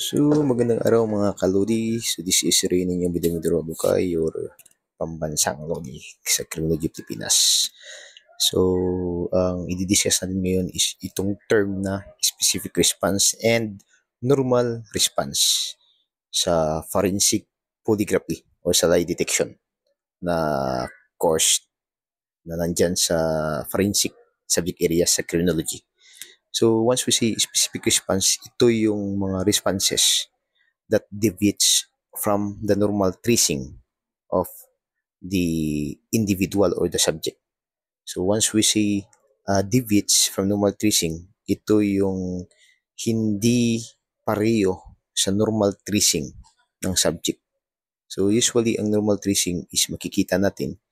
So, magandang araw mga kalodi. So, this is Renin yung Bidang Drobuka, your pambansang lodi sa Criminology Pilipinas. So, ang i-discuss natin ngayon is itong term na specific response and normal response sa forensic polygraphy or sa lie detection na course na nandyan sa forensic subject area sa criminology. So once we see specific response, ito yung mga responses that deviates from the normal tracing of the individual or the subject. So once we see uh, deviates from normal tracing, ito yung hindi pareho sa normal tracing ng subject. So usually ang normal tracing is makikita natin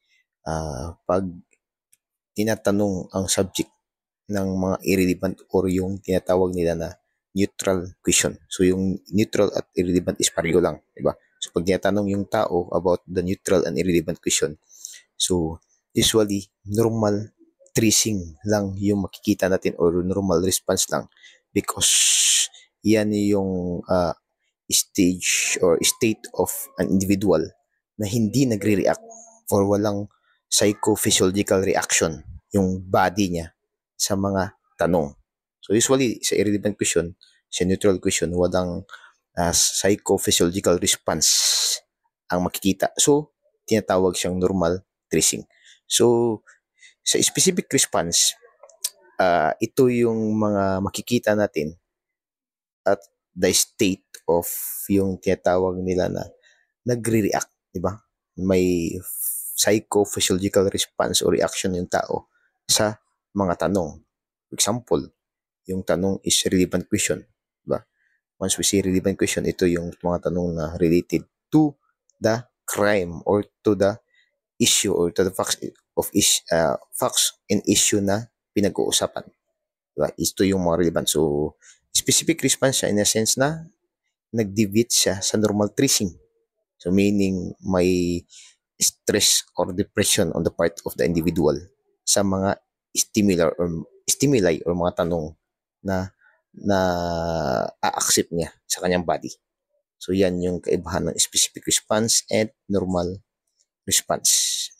uh, pag tinatanong ang subject ng mga irrelevant or yung tinatawag nila na neutral question. So yung neutral at irrelevant is pareho lang, di ba? So pag tinatanong yung tao about the neutral and irrelevant question, so usually normal tracing lang yung makikita natin or normal response lang because yan yung uh, stage or state of an individual na hindi nagre-react or walang psychophysiological reaction yung body niya sa mga tanong. So usually, sa irrelevant question, sa neutral question, walang uh, psychophysiological response ang makikita. So, tinatawag siyang normal tracing. So, sa specific response, uh, ito yung mga makikita natin at the state of yung tinatawag nila na nagre-react, di ba? May psychophysiological response or reaction yung tao sa mga tanong. For example, yung tanong is relevant question. Diba? Once we see relevant question, ito yung mga tanong na related to the crime or to the issue or to the facts of is, uh, facts and issue na pinag-uusapan. Diba? Ito yung mga relevant. So, specific response siya in a sense na nag-deviate siya sa normal tracing. So, meaning may stress or depression on the part of the individual sa mga stimuli or um, stimuli or mga tanong na na a-accept niya sa kanyang body. So yan yung kaibahan ng specific response at normal response.